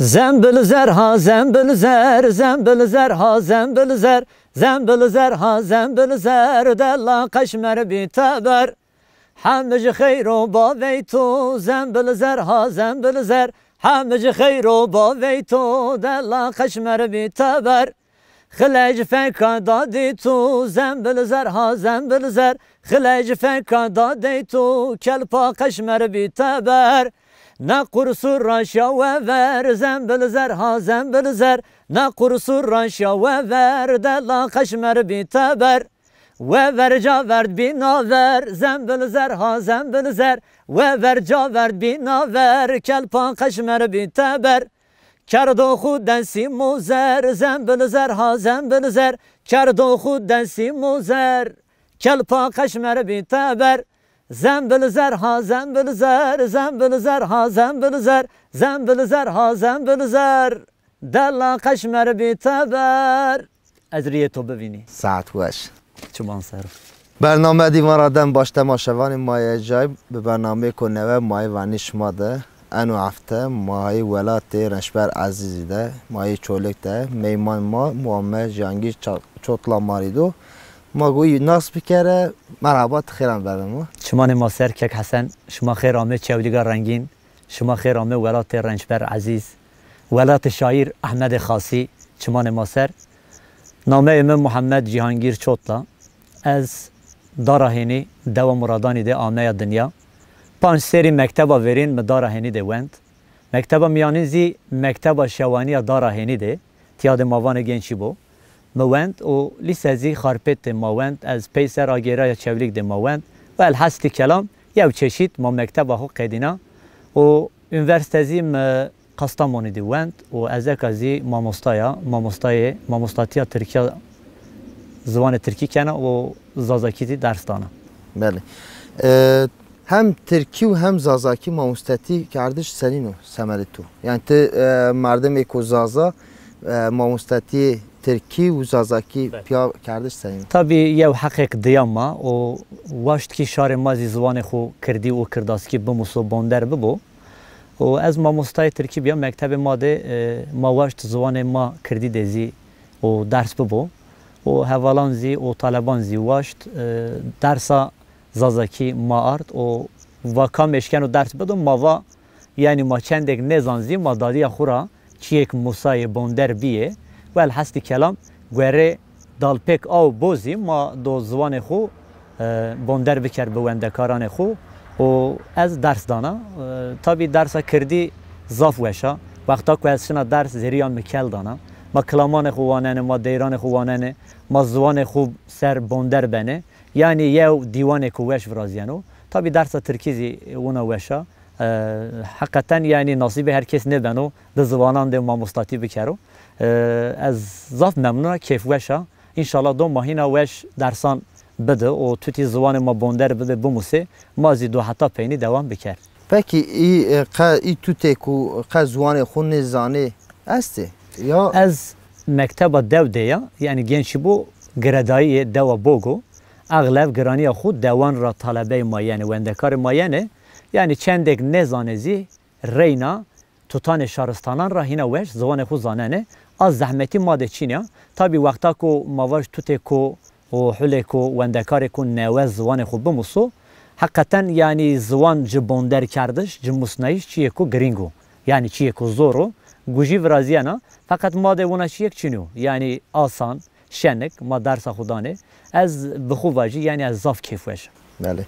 Zembül zer ha zembül zer zembül zer ha zembül zer زنبل زرها زنبل زر دلا قشمر بتبر حمج خیر و با وی تو زنبل زرها زنبل زر حمج خیر و با وی تو دلا قشمر بتبر خلج فکا دادی تو زنبل زرها زنبل زر خلج فکا دادی تو کلپا قشمر بتبر Ne kurusu raşa ve ver zembil zer ha zembil zer Ne kurusu raşa ve ver de la kaşmer biteber ve ver cavert bina ver zembil zer ha zembil zer ve ver cavert bina ver kelpan kaşmer biteber Kerdo xuden muzer zembil zer ha zembil zer Kerdo xuden muzer kelpa kaşmer biteber Zembil zer ha zembil zer zembil zer ha zembil zer zembil zer ha zembil zer دلا قشمر بیتبر از روی تو ببینی ساعت وش چمان سر برنامه دیوان رادن باش تماشوان مایه جای به برنامه کنوه مایه ونی شما ده انو هفته ماهی ولات رشبر عزیزی ده ماهی چولک ده میمان ما محمد جانگی چوتلا ماریدو ما گویی ناس بکره مرحبات خیرم بردم شما نماسر کک حسن شما خیر آمه چودگار رنگین شما خیر آمه ولات رنجبر عزیز ولات شاعر احمد خاصی شما نماسر. نامه امه محمد جهانگیر چوتلا از داراهینی دو مرادانی ده آمه دنیا پنج سری مکتبا ورین به داراهینی ده وند مکتبا میانین زی مکتبا شوانی داراهینی ده تیاد موان گنچی بو موند و لیسازی خارپت موند از پیسر آگیرا یا چولیک ده موند و الحست کلام یو چشید ما مکتب هو قیدینا و یونیورسیتزی قستامونی دی وند و از اکازی ماموستایا ماموستای ماموستاتیا ترکیه زبان ترکی کنه و زازاکیتی درس دانه بله هم ترکی و هم زازاکی ماموستاتی کردش سنینو سمرتو یعنی مردم اکو زازا ماموستاتی ترکی و زازاکی پیا کردش سیم طبی یو حقیق دیام ما و واشت کی شار مازی زوان خو کردی و کرداسکی بموسو بندر ببو و از ما مستای ترکی بیا مکتب ما ده ما واشت زوان ما کردی دزی و درس ببو و هوالان زی و طالبان زی واشت درسا زازاکی ما ارد و وکام اشکن و درس بدو ما وا یعنی ما چندک نزانزی ما دادی خورا چیک موسای بندر بیه و هستی کلام گره دالپک او بوزی ما دو زوان خو بندر بکر به وندکاران خو و از درس دانا تابی درس کردی زاف وشا وقتا که از شنا درس زیریان مکل دانا ما کلامان خواننه ما دیران خواننه ما زوان خوب سر بندر بنه یعنی یو دیوان کوش ورازیانو تابی درس ترکیزی اونا وشا حقیقتا یعنی نصیب هر کس نبنو ده زوانان ده ما مستطیب بکرو Ee, ez zaf memnuna keyf weşa. İnşallah do mahina weş dersan bide o tuti zıvanı ma bonder bide bu musi mazi do hatta peyni devam biker. Peki i ka e, i tute ku ka zıvanı xun ne zane esti? Ya ez mekteba devdeya yani genç bu gredayı deva bogo. Aglev graniya xud devan ra talebe ma yani wendekar ma yani yani çendek ne zanezi reyna tutane şaristanan rahine veş zıvanı xu zanene از زحمتی ماده چینیا تابی وقتا کو مواج توته کو و حله کو وندکار کو نواز زوان خود بموسو حقیقتا یعنی زوان جبوندر کردش جموسنایش چیه کو گرینگو یعنی چیه کو زورو گوجی ورازیانا فقط ماده ونا چیه چینو یعنی آسان شنک ما درس خودانه از بخواجی یعنی از زاف کیفوش بله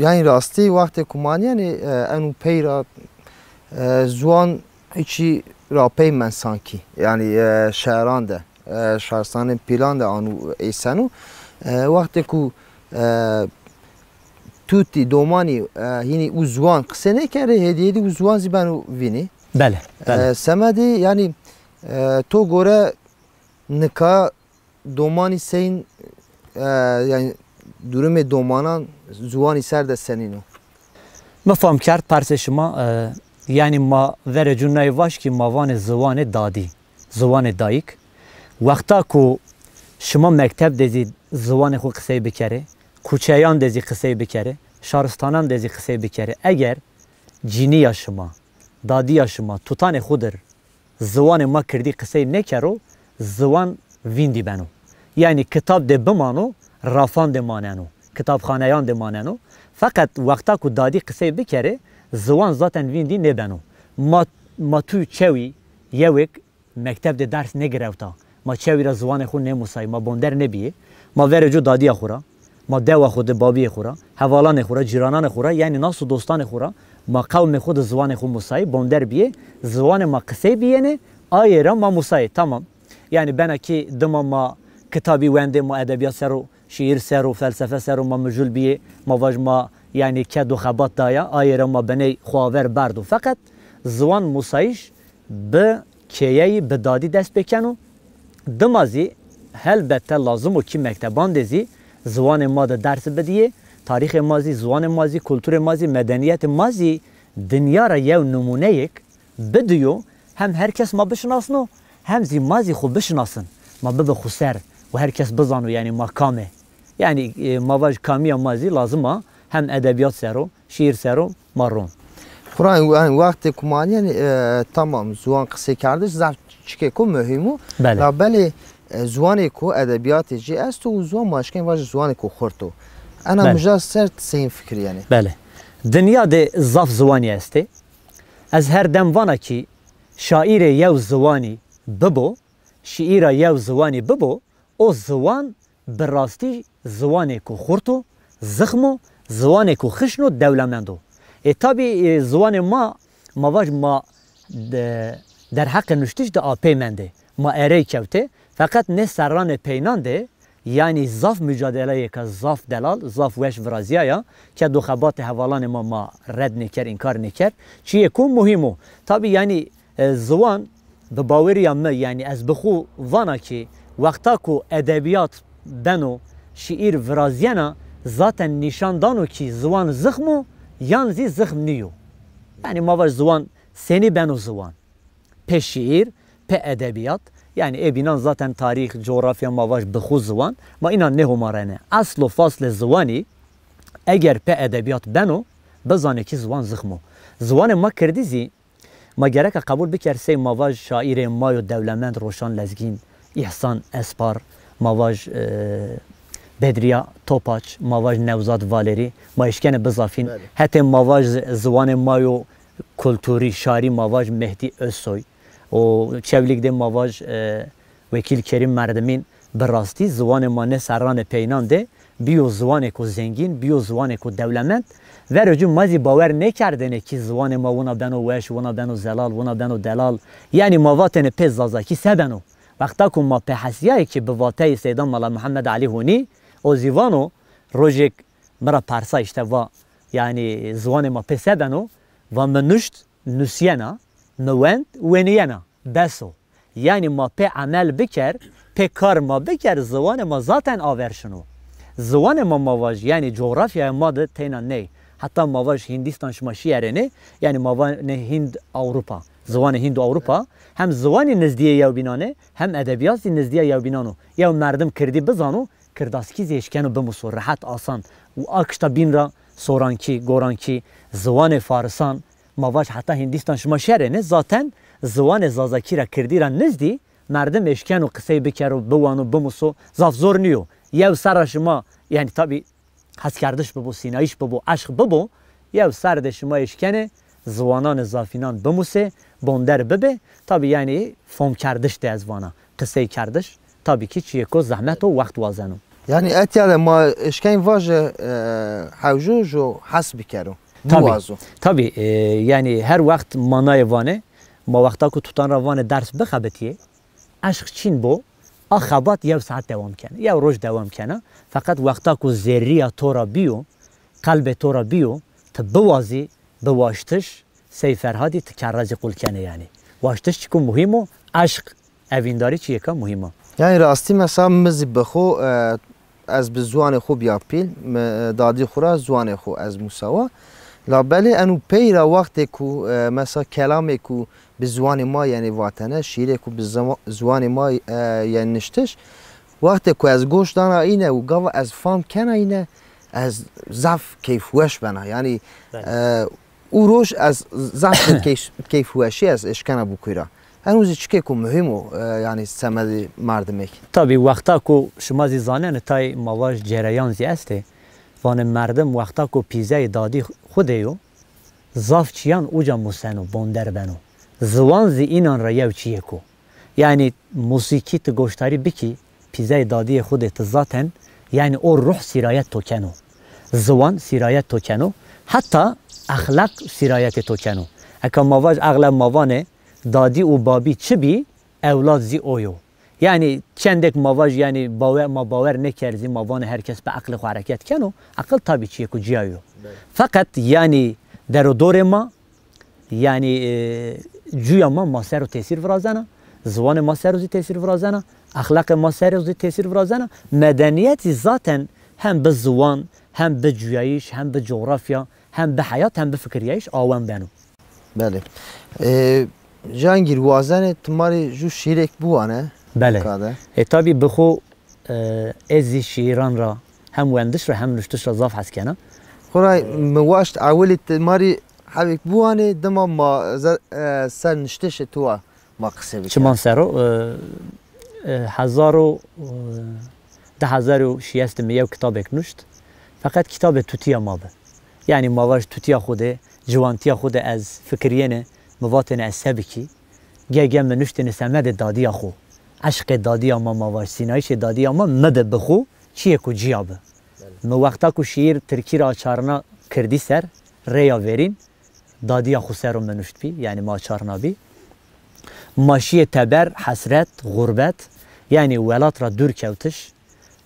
یعنی راستی وقت کمانی یعنی انو پیرا زوان هیچی rapeyim ben sanki. Yani e, şehran da, e, şahsanın plan da anu eysenu. vakti ku e, tutti domani e, hini uzvan kısene kere hediye di uzvan zibanu vini. Bele, bele. E, semedi yani e, to gore nika domani seyin e, yani durumu domanan zuvan iser de senin o. Mefhum kart parçaşıma e, یعنی ما در جنای واش که موان زوان دادی زوان دایک وقتا کو شما مکتب دزی زوان خو قصه بکره کوچیان دزی قصه بکره شارستانان دزی قصه بکره اگر جینی یا شما دادی یا شما توتان خودر زوان ما کردی قصه نکرو زوان ویندی بنو یعنی کتاب ده بمانو رافان ده مانانو کتاب خانیان ده فقط وقتا کو دادی قصه بکره Ziwan zaten vin dî nedeno. Ma, ma tu çewî yewek mektebde ders ne girevta. Ma çewî ra ziwanê xwe nemusayî, ma bonder ne biye. ma verecu dadiya xwe ma deva xwe di babiyê xwe ra, hevalanê xwe ra, yani nasıl û dostanê ma kavmê xwe di ziwanê xwe musayî, bonder biye, ziwanê ma qisey biyene, ayê ma musay. tamam. Yani benekî dima ma kitabi wendê ma edebiyat ser şiir ser û felsefe ser ma mijûl biye, ma vaj ma یعنی که دو خبات دایا آیر ما بنی خواور بردو فقط زوان موسایش به کیه بدادی دست بکن و دمازی هلبته لازم و کی مکتبان دزی زوان ما ده درس بدیه تاریخ مازی زوان مازی کلتور مازی مدنیت مازی دنیا را یو نمونه یک بدیو هم هرکس ما بشناسنو هم زی مازی خو بشناسن ما ببه خسر و هرکس بزانو یعنی ما کامه یعنی مواج کامی مازی لازمه هم ادبیات سرم شعر سرم مارون. خوران این وقت کمانی یعنی تمام زوان قصه کردش زرد چکه کو مهمو بله بله زوانی کو ادبیات جی است و زوان ماشکن واجه زوانی کو خورتو انا بله. مجا سر سین فکر یعنی بله دنیا ده زاف زوانی است از هر دم وانا کی شاعر یو زوانی ببو شعیر یو زوانی ببو او زوان براستی زوانی کو خورتو زخمو زوان کو خشنو دولمندو اتابی زوان ما ما ما در حق نشته ده آپی منده ما اره کوته فقط نه سران پینانده یعنی زاف مجادله که زاف دلال زاف وش ورازیا یا که دو خبات حوالان ما ما رد نکر انکار نکر چیه کم مهمو تابی یعنی زوان به باوری ما، یعنی از بخو وانا که وقتا کو ادبیات دنو شعیر رازیانا zaten nişandano ki zıvan zıhmu yanzi zıhm niyu. Yani mavar zıvan seni ben o zıvan. Pe şiir, pe edebiyat. Yani ebinan zaten tarih, coğrafya, mavaş bıhu zıvan. Ma inan ne humarene. Aslo fasle zıvani. Eğer pe edebiyat ben o, bezane ki zıvan zıhmu. Zıvanı ma kirdizi, ma gerek kabul bikerse mavaş şaire, mayo, devlement, roşan, lezgin, ihsan, espar, mavaş. e, بدریا توپاچ مواج نوزاد والری ما بزافین حتی مواج زوان مایو کلتوری شاری مواج مهدی اصوی و چولیگ دی مواج وکیل کریم مردمین براستی زوان ما نه سران پینان بیو زوان کو زنگین بیو زوان کو دولمند و رجوع مازی باور نکردن که زوان ما ونا بنو وش ونا بنو زلال ونا بنو دلال یعنی مواتن پیز زازا کی سبنو وقتا که ما پی حسیه ای که سیدان محمد علی هونی O ozivano rojek mera parsa va yani zvanê ma pêsedeno va menüşt nuşt nusiyena min wend beso yani ma pe amel biker pe kar ma biker ziwanê ma zaten averşino ziwanê ma mavaj yani coğrafya ma de têna ney hatta mavaj Hindistan şima şiyerenê yani ne Hind Avrupa ziwanê Hind Avrupa hem ziwanê nizdiye yew bînanê hem edebiyatî nizdiye yew bînano yew merdim Kirdî bizano کرداسکیزیشکن و بمصرحت آسان و اکشتا بین را سورانکی گورانکی زوان فارسان مواج حتی هندیستان شما شهره نه زاتن زوان زازاکی را کردی را نزدی مردم اشکن و قصه بکر و بوان و بمسو زاف زور نیو یو سر شما یعنی تابی حس کردش ببو سینایش ببو عشق ببو یو سر ده شما اشکنه زوانان زافینان بموسه بندر ببه تابی یعنی فهم کردش ده از وانا قصه کردش تابی کی چیه زحمت و وقت وازنم یعنی اتیار ما اشکین واژه حوجو جو حسب کردم بوازو تابی یعنی هر وقت مانای وانه ما وقتا که توتان روان درس بخبتیه عشق چین بو آخابات یو ساعت دوام کنه یو روش دوام کنه فقط وقتا که زری تو را بیو قلب تو را بیو تبوازی بواشتش سی فرهادی تکرازی قول کنه یعنی واشتش چکو مهمو عشق اوینداری چیه که مهمه یعنی راستی مثلا مزی بخو از به زوان خو یا پیل دادی خورا زوان خو از موساوا لابلی انو پیرا وقت کو مثلا کلامی کو به زوان ما یعنی وطنه شیره کو به زوان ما یعنی نشتش وقت که از گوش دانا اینه و گاو از فام کنه اینه از زف کیف بنا یعنی بله. او روش از زف کیف وشی از اشکنه بو هر روز کو مهم یعنی سمد مردمک تابی وقتا کو شما زی زانن تای مواج جریان زی استه وان مردم وقتا کو پیزه دادی خودیو زاف چیان اوجا موسنو بندر بنو زوان زی اینان را یو چیه کو یعنی موسیقی تو گوشتاری بکی پیزه دادی خودت زاتن یعنی او روح سیرایت تو کنو زوان سیرایت تو کنو حتی اخلاق سیرایت تو کنو اکا مواج اغلب موانه دادی و بابی چه بی اولاد زی اویو یعنی چندک مواج یعنی باور ما باور نکردیم ماوان هر کس به عقل خو حرکت کنو عقل تابی چیه کو فقط یعنی در دور ما یعنی جویا ما ما سر و تاثیر ورازنه زوان ما سر زی تاثیر ورازنه اخلاق ما سر زی تاثیر ورازنه مدنیتی ذاتن هم به زوان هم به جویایش هم به جغرافیا هم به حیات هم به فکریایش آوان بنو بله جانگیر وازن تماری جو شیرک بوانه بله ای تابی بخو ازی شیران را هم وندش را هم نشتش را زاف حس کنه خورای مواشت اولی تماری حبیک بوانه دما ما سر نشتش تو ما قصه بکنه چمان سرو هزارو ده هزارو شیست میو کتابک نشت فقط کتاب توتیا ما یعنی ما توتی توتیا خوده جوانتیا خوده از فکریه نه مواطن السبکی گه من نشتن سمد دادیا خو عشق دادیا ما ما سینایش دادیا ما مده بخو چیه کو جیاب نو وقتا کو شیر ترکی را چارنا کردی سر ریا ورین دادیا خو سر من نشت بی یعنی ما چارنا بی ماشی تبر حسرت غربت یعنی ولات را دور کوتش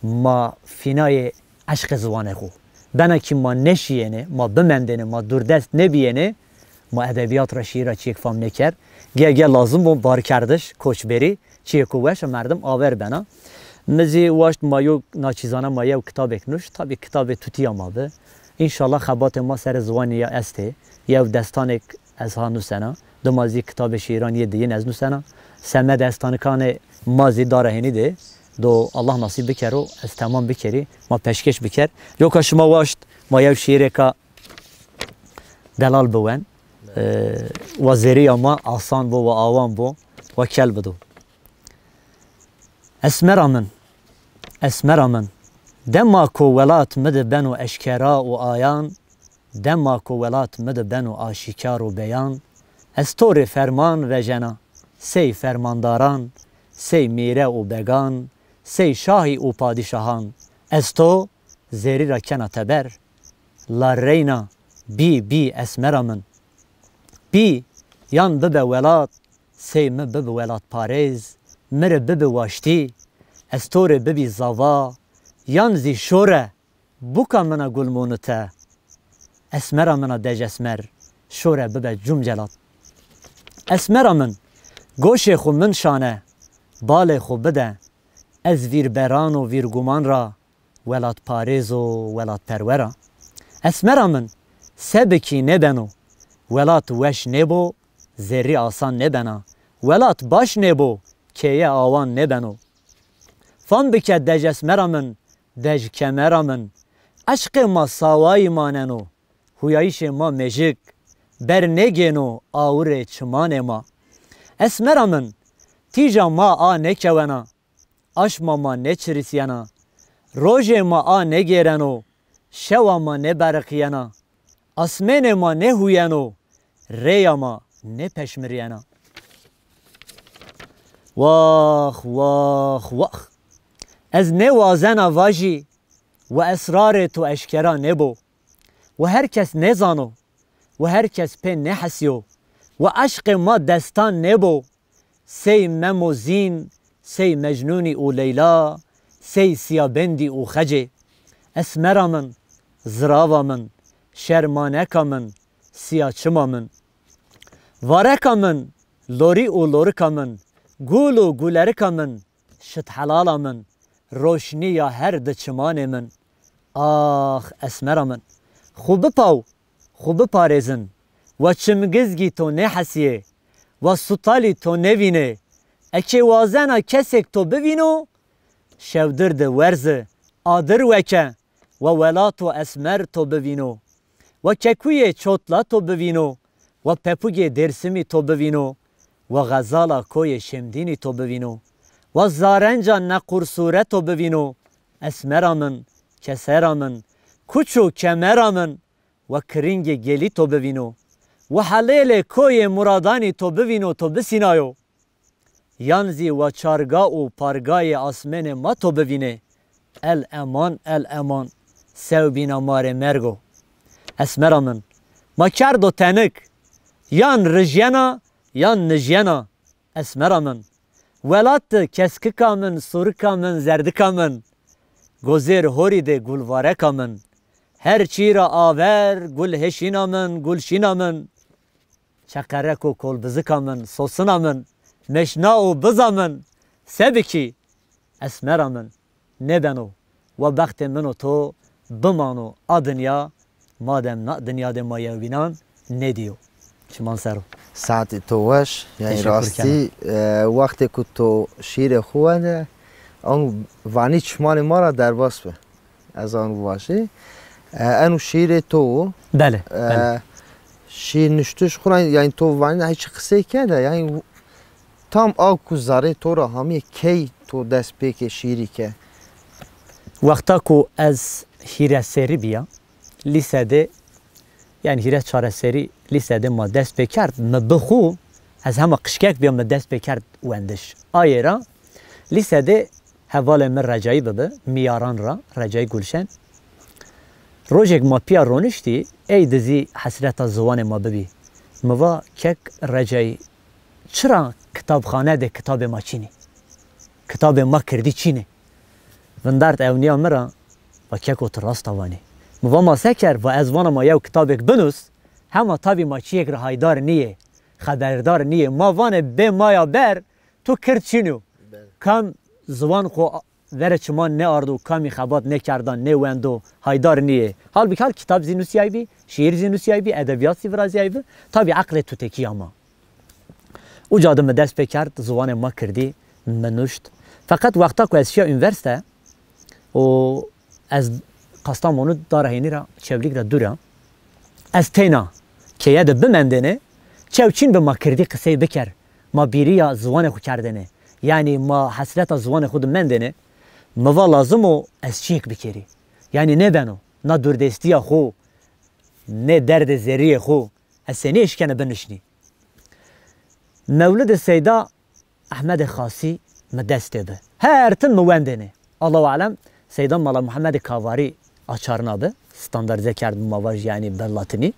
ما فینای عشق زوانه خو بنا کی ما نشینه ما بمندنه ما دوردست نبیینه ما ادبیات را را چیک فام نکرد گه گه لازم بود بار کردش کوچ بری چیک و وش مردم آور بنا مزی واشت مایو ناچیزانه یو کتاب نوش تابی کتاب توتی ما به انشالله خبات ما سر زوانی یا است یا دستان از ها نوسنا مازی کتاب شیرانی دین از نوسنا سمه کان مازی داره ده دو الله نصیب بکر و از تمام بکری ما پشکش بکر کاش ما واشت ما یو شیره دلال بوان و زریه ما آسان بو و آوان بو و کل بدو اسمر من اسمر من دما کو ولات مده بن و اشکرا و آیان دما کو ولات مده بن و آشکار و بیان استور فرمان و جنا سی فرمانداران سی میره و بگان سی شاهی و پادشاهان استو زری را کنا تبر لا رینا بی بی اسمرا من Bî yan bibe welat, sê min bibe welatparêz, mi re bibe weştî, ez to zava, yan zî şor e, bûka min te, esmera min a dejesmer, şore bibe cumcelat. Esmera min, goşê xwe min şane, balê xwe bide, ez vîrberan û vîrguman ra welatparêz û welatperwer a. Esmera min, se bikî nebeno, Velat veş nebo, zerri asan ne bena. Velat baş nebo, keye avan ne beno. Fan bike deces meramın, dej kemeramın. Aşkı ma savayı maneno, huyayişe ma mejik. Ber negeno, geno, avre çmane ma. Esmeramın, tija ma a ne kevena. Aşma ma ne çirisyena. Roje ma a ne gereno, şeva ma ne berkiyena. Asmene ma ne huyeno, ريا ما نه پشمريانا واخ واخ واخ از نه وازنا واجي و اسرار تو اشکرا نبو و هر کس نزانو و هر کس پی نحسیو و عشق ما دستان نبو سی مموزین سی مجنونی او لیلا سی سیابندی او خجه اسمرا من زراوا من شرمانکا من سیاچما من Vareka min, lorî û lorika min, gul û gulerika min, şit helala min, ya her di çimanê min. Ax esmera min, xu bipaw, xu biparêzin, we çimgizgî to nehesiye, we sutalî to nevîne, ekê wazena kesek to bivîno, şevdir di werze, adir weke, we welato esmer to bivîno, we kekuyê çotla to bivîno, و پپوگی درسمی تو بوینو و غزالا کوی شمدینی تو بوینو و زارنجا نقر سوره تو بوینو اسمرامن کسرامن کوچو کمرامن و کرینگ گلی تو بوینو و حلیل کوی مرادانی تو بوینو تو بسینایو یانزی و چارگا و پارگای آسمن ما تو ببینه ال امان ال امان سو بینا مار مرگو اسمرامن ما کرد و تنک yan rıjyena yan nijyena esmera min. Welat keskika min, surika min, zerdika min. Gozir horî de gulvareka min. Her çîra aver gul heşîna min, gul şîna min. Çeqerek û kolbizika min, sosina min. Meşna û biza min. Sebikî esmera min. Neden o? Ve bextê min û to biman û a madem na dinya de ne diyor. من سرو ساعت توش یعنی راستی وقتی که تو شیر خوانه اون وانی چمان ما را در باس به از آن واشه انو شیر تو بله،, بله, شیر نشتش خورن یعنی تو وانی هیچ قصه کنه. یعنی تام آب زاره تو را همیه کی تو دست پیک شیری که وقتا که از هیره سری بیا لیسه ده یعنی هیره چاره سری لیست ما دست بکرد ما بخو از همه قشکک بیام دست بکرد و اندش آیه را لیست حوال من رجایی ببه میاران را رجایی گلشن روژک ما پیا رونشتی ای دزی حسرت زوان ما ببی موا کک رجایی چرا کتابخانه ده کتاب ما چینی کتاب ما کردی چینه وندارت اونیا مرا با کک و راست وانی موا ما سکر و از وان ما یو کتابک بنوس هما تاوی ما چیک را هایدار نیه خبردار نیه ما وانه به مایا بر تو کرد چینو کم زوان خو ور چمان نه آردو کمی خبات نکردن نه وندو هایدار نیه حال بیکار کتاب زینوسیای بی شعر زینوسیای بی ادبیات سیورازیای بی تاوی عقل تو تکی اما او جاده من درس بکرد زوان ما کردی منوشت فقط وقتا که از شیا انورسته و از قاستامونو داره هینی را چولیک را دوره ez têna ke ye di bimendene çewçîn bi ma kirdî qisey biker ma bîriya ziwanê xwe kerdene yanî ma hesreta ziwanê xwe di mendene miva lazim û ez çiyek bikerî yanî nebeno na durdestiya xwe ne derdê zeriyê xwe ez senê şikene binişînî Mevlid Seyda Ahmed Xasi mi destê bi her tin mi wendene Allahu alem Seydan Mala Muhammed Kavari açarına bi ستانداردزه کرد مواج یعنی به لاتینی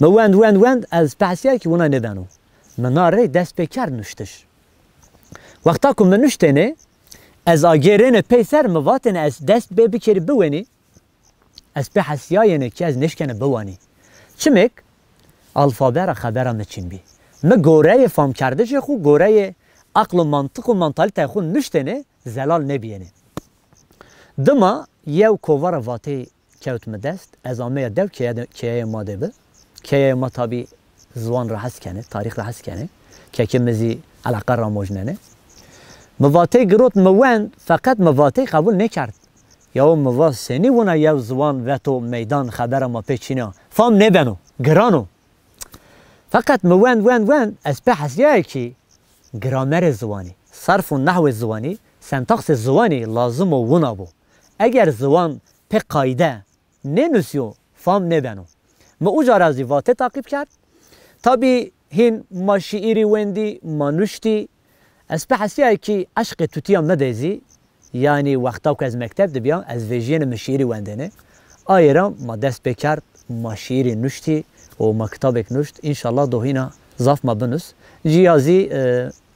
ما وند وند وند از پاسیا که اونا ندانو مناره دست به کار نشتش وقتا که من نشتنه از آگرین پیسر مواتن از دست به بکری بوینی از به حسیاینه که از نشکنه بوانی چمک الفابه را خبره مچین بی ما گوره فام کردش خو گوره عقل و منطق و منطالت خو نشتنه زلال نبینه دما یو کووار واته كوت مدست از دەست ئەزامەیە دەو کێەیە ما دەبێ کێەیە ما تابي زوان ڕە حەسکەێ تاریخ ڕە حەسکەێ کێکە مزی علاقە ڕامۆژنێ مواتي گروت موان فقط مواتي قبول نکرد یا مەوا سێنی ونا يو زوان ڤەتۆ ميدان خبر ما پێچینە فام نبنو گرانو فقط موان وان وان از وێن ئەس پێ حەسیایەکی گرامەرە زوانی صرف و نحو زواني سنتاقس زواني لازم و ونا بو اگر زوان پێ قایدە ننسیو فام ندنو ما او جار از واته تعقیب کرد تابی هین ما شعیری وندی ما نشتی از بحثی که عشق توتیم ندیزی یعنی وقتا که از مکتب دبیام از ویژین ما شعیری وندنه آیرا ما دست بکرد ما شعیری نشتی و ما کتابک نشت انشالله دوهینا زاف ما بنوس جیازی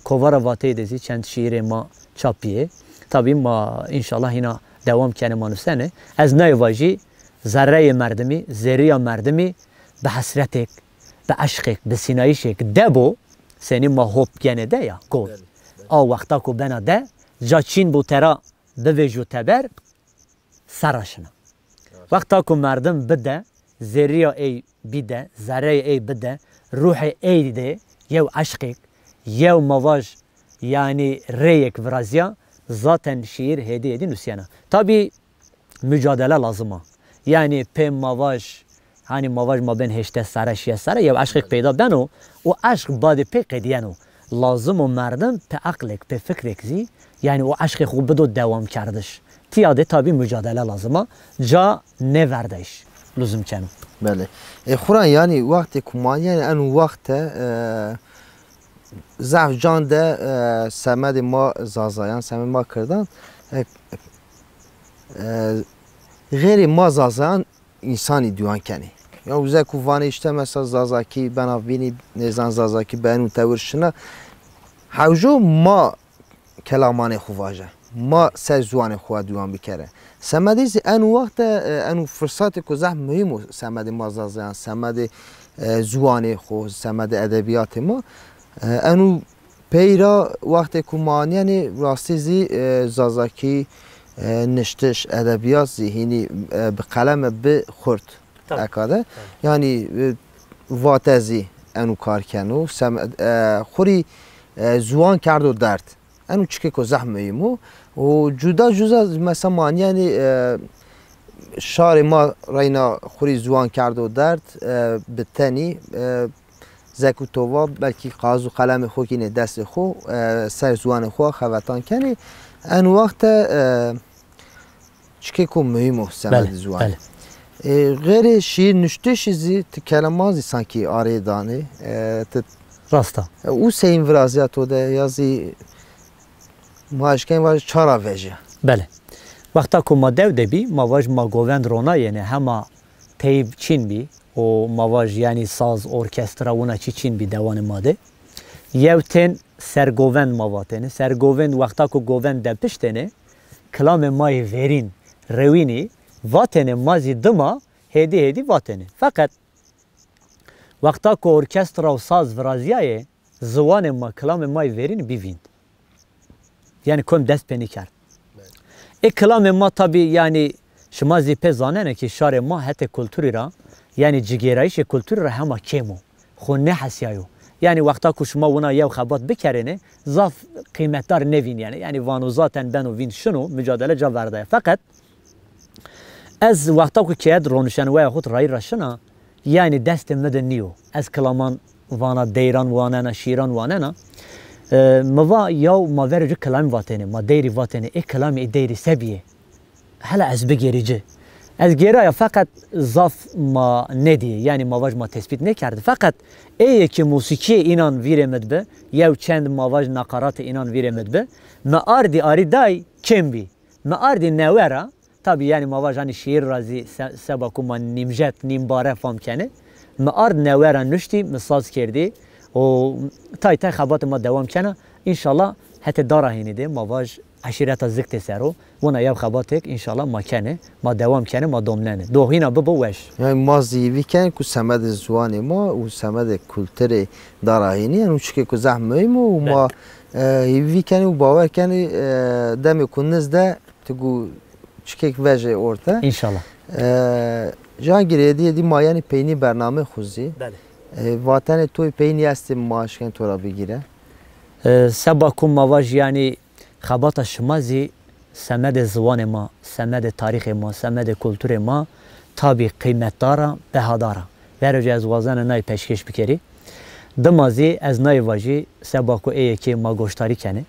kovara vate dizi çend şiire ma çapiye. Tabi ma inşallah yine devam kene manusene. Ez ne vaji ذره مردمی زری مردمی به حسرتک به عشقک به سینایشک دبو سنی ما هوب گنه ده یا گود بله، بله. آ وقتا کو بنا ده جا چین بو ترا به ویجو تبر سراشنا وقتا کو مردم بده زری ای بده ذره ای بده روح ای ده یو عشقک یو مواج یعنی ریک ورازیا zaten شیر hediye edin Hüseyin'e. Tabi مجادله لازمه. یعنی پم مواج هانی مواج ما بین هشته سرش یه سره یا عشق پیدا بنو و عشق بعد پی قدینو لازم و مردم په عقلک په فکرک زی یعنی او عشق خوب بدو دوام کردش تیاده تابی مجادله لازمه جا نوردش لزم چنو بله خوران یعنی وقت کمان یعنی ان وقت زعف جان ده سمد ما زازایان سمد ما کردن gayri mazazan insani diyor keni. Ya uze kuvanı işte mesela zazaki ben avbini nezan zazaki ben utavırşına havju ma kelamane huvaja. ما سر زوان خوا دوان بکره سمدی زی انو وقت انو فرصت کو زه مهم سمد ما زازیان سمد زوان خو سمد ادبیات ما انو پیرا وقت کو معنی یعنی راستی زی زازاکی نشتش ادبیات ذهنی به قلم به خورد اکاده یعنی واتزی انو کار کنو خوری زوان کرد و درد انو چکه که زحمه ایمو و جدا جدا مثلا معنی یعنی شار ما رینا خوری زوان کرد و درد به تنی زکو تووا بلکی قاز و قلم خوکی دست خو سر زوان خو خواتان کنی ان وقت چکه کو مهم سند زوان غیر شیر نشتش زی تکلمازی سانکی آره دانه راستا او سیم ورازیات او ده یازی ماجکن واج چارا وجه بله وقتا کو ما دو دبی ما واج ما گووند رونا یعنی هما تیب چین بی o mavaj yani saz orkestra ona çiçin bir devanı made. Yevten سرگووند مواتنه سرگووند وقتا که گووند ده پشتنه کلام مای ورین روینی واتنه مازی دما هدی هدی واتنه فقط وقتا که ارکستر و ساز و رازیای زوان ما کلام مای ورین بیویند یعنی کم دست پنی کرد ای کلام ما تابی یعنی شما زی پزانه که شار ما حتی کلتوری را یعنی جگیرایش کلتوری را همه کمو خونه حسیایو یعنی وقتا که شما ونا یو خبات بکرینه زاف قیمتدار نوین یعنی یعنی وانو زاتن بنو وین شنو مجادله جا ورده فقط از وقتا که کید رونشن و خود رای رشنا یعنی دست مدن نیو از کلامان وانا دیران وانانا شیران وانانا موا یو ما ورجو کلام واتنه ما دیری واتنه ای کلام ای دیری سبیه هلا از بگیریجه از گرای فقط ضاف ne ندی yani مواج ما تثبیت نکرد فقط ای که موسیقی اینان ویرمد به یا چند مواج نقرات اینان ویرمد به ما آردی آری دای کم بی ما آردی نورا tabi yani mavajan hani şiir razi sebakuma nimjet nimbare kene me ard neveran nüşti misaz kerdi o tay tay xabat devam kene inşallah hete darahini de mavaj عشیرت زکت سرو و نه یاب خباتک انشالله ما کنه ما دوام کنه ما دومنه دوهینا ببوش یعنی ما وی کن که سمت زوان ما و سمت کلتر داراهینی یعنی چکه که زحمه بله. ما و ما یوی کنی و باور کنی دمی کنیز ده گو چیکه که وجه ارتا انشالله جان گریدی دی ما یعنی پینی برنامه خوزی بله واتن توی پینی است ما تو را بگیره سبا کم مواج یعنی خبات زی سمد زوان ما سمد تاریخ ما سمد کلتور ما تابی قیمت داره بهاداره در از وزن نای پشکش بکری دمازی از نای واجی سباکو ایه که ما گوشتاری کنه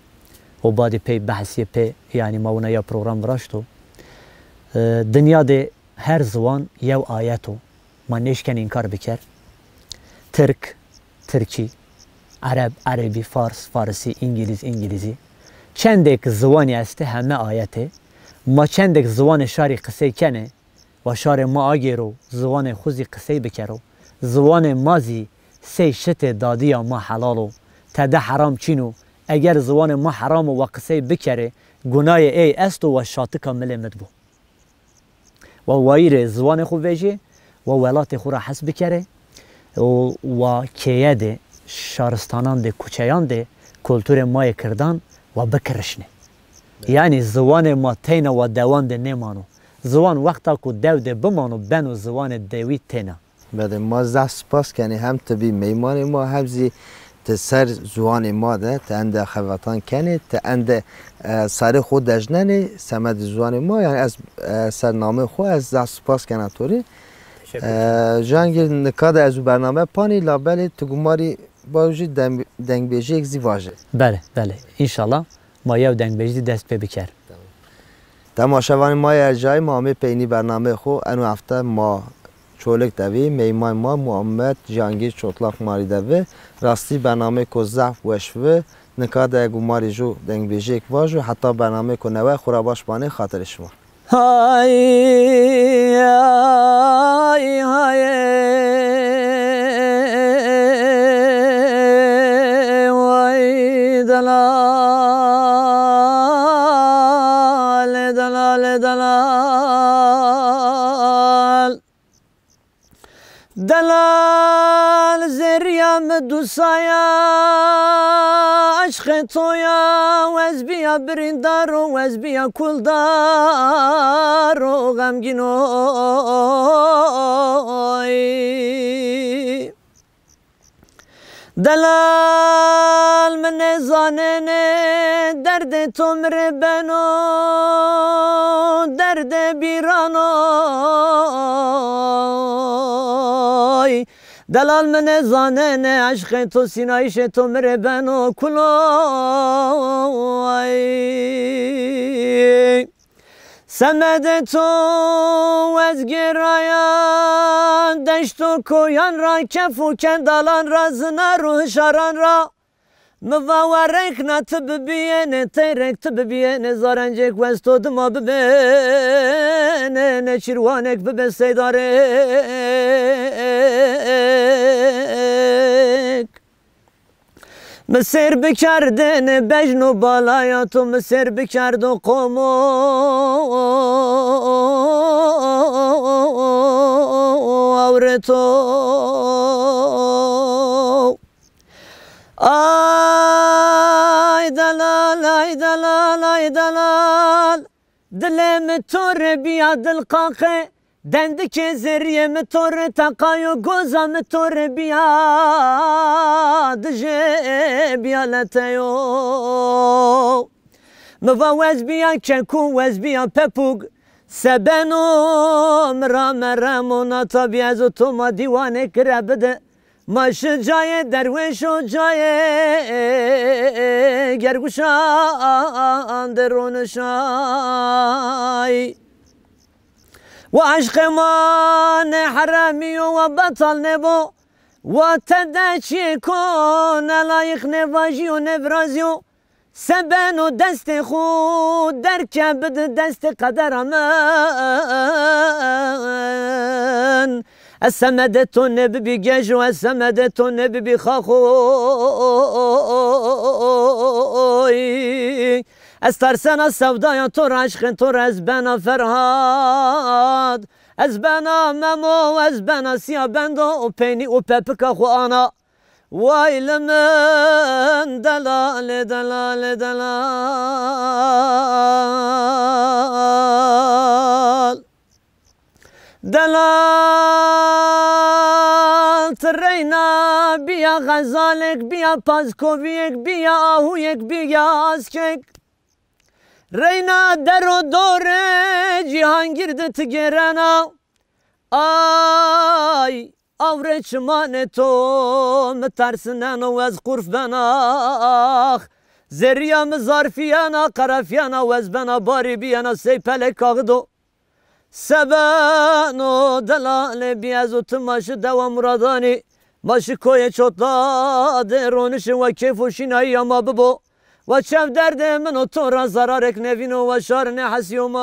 و بعدی پی بحثی پی یعنی ما اونه یا پروگرام راشتو دنیا ده هر زوان یو آیتو ما نشکن انکار بکر ترک ترکی عرب عربی فارس فارسی انگلیز انگلیزی چندک زوانی است همه آیته ما چندک زوان شاری قصه کنه و شار ما آگه رو زوان خوزی قصه بکرو زوان مازی سه شت دادی ما حلالو تده حرام چینو اگر زوان ما حرام و قصه بکره گناه ای است و شاتکا مل مدبو و وایر زوان خو ویجه و ولات خو را حس بکره و, و کیه ده شارستانان ده کوچیان ده کلتور مای کردان و بکرشنه یعنی زوان ما تینا و دوان ده نمانو زوان وقتا کو دو ده بمانو بنو زوان دوی تینا بله ما زه سپاس کنی هم تبی میمان ما هم زی تسر زوان ما ده تا انده خواتان کنی تا انده سر خود دجننی سمد زوان ما یعنی از سرنامه خو از زه سپاس کنه توری جانگیر نکاده از برنامه پانی لابل تگماری با دنگ بیجی یک زیواجه بله بله انشالله مایه دنگ دنگبیجی دست به بکر تماشاوان ما ارجای ما پینی برنامه خو انو هفته ما چولک دوی میمان ما محمد جانگی چوتلاف ماری دوی راستی برنامه کو زف وشوه نکاد اگو ماری جو دنگ بیجی یک واجو حتی برنامه کو نوه خوراباش بانه خاطر شما های های های دم دو سایا عشق تویا و از بیا بریندار و از بیا کلدار و غمگین دلال من زانه درد تو مره بنو درد بیران دلال من زانه نه عشق تو سینایش تو مره بنو و کلای سمد تو از گرایان دشت و کویان را کف و کندالان را زنه روح شاران را Mıvavarek na tıbbı biyene teyrek tıbbı biyene zarencek vestodum abi bene ne çirvanek bebe seydarek Mısır bikerdene bejnu balayatu Mısır bikerdu komu avretu Ay dalal, ay dalal, ay dalal. Dilem tore biya dil kake. Dendi ki zirye mi tore takayo goza mi tore biya. Dije biya leteyo. Mıva vez keku vez pepug. Sebenu, mra meramona tabi ez otoma divane kire ماش جای درویش و جای گرگوشان درونشای و عشق من حرمی و بطل نبو و تدچی کن لایق نواجی و نبرازی و سبن و دست خود در کبد دست قدر من السمدتون ببيجاج والسمدتون و از ترسن از سودای تو رشق تو از بنا فرهاد از بنا ممو از بنا سیا بندو و پینی و پپکا خوانا وای من دلال دلال دلال دلات رینا بیا غزالک بیا پاسکوویک بیا آهویک بیا آسکک رینا در و دور جهان گرده تگرنا آی آوره چمان تو مترسنن و از قرف بناخ زریا مزارفیانا قرفیانا و از بنا باری بیانا سیپلک آغدو Sebeno delale biyaz otu başı devam radani başı koye çotla deronişi ve kefu şinayı yamabı bo Ve çev derdemin otora zarar ek o ve şarne hasyoma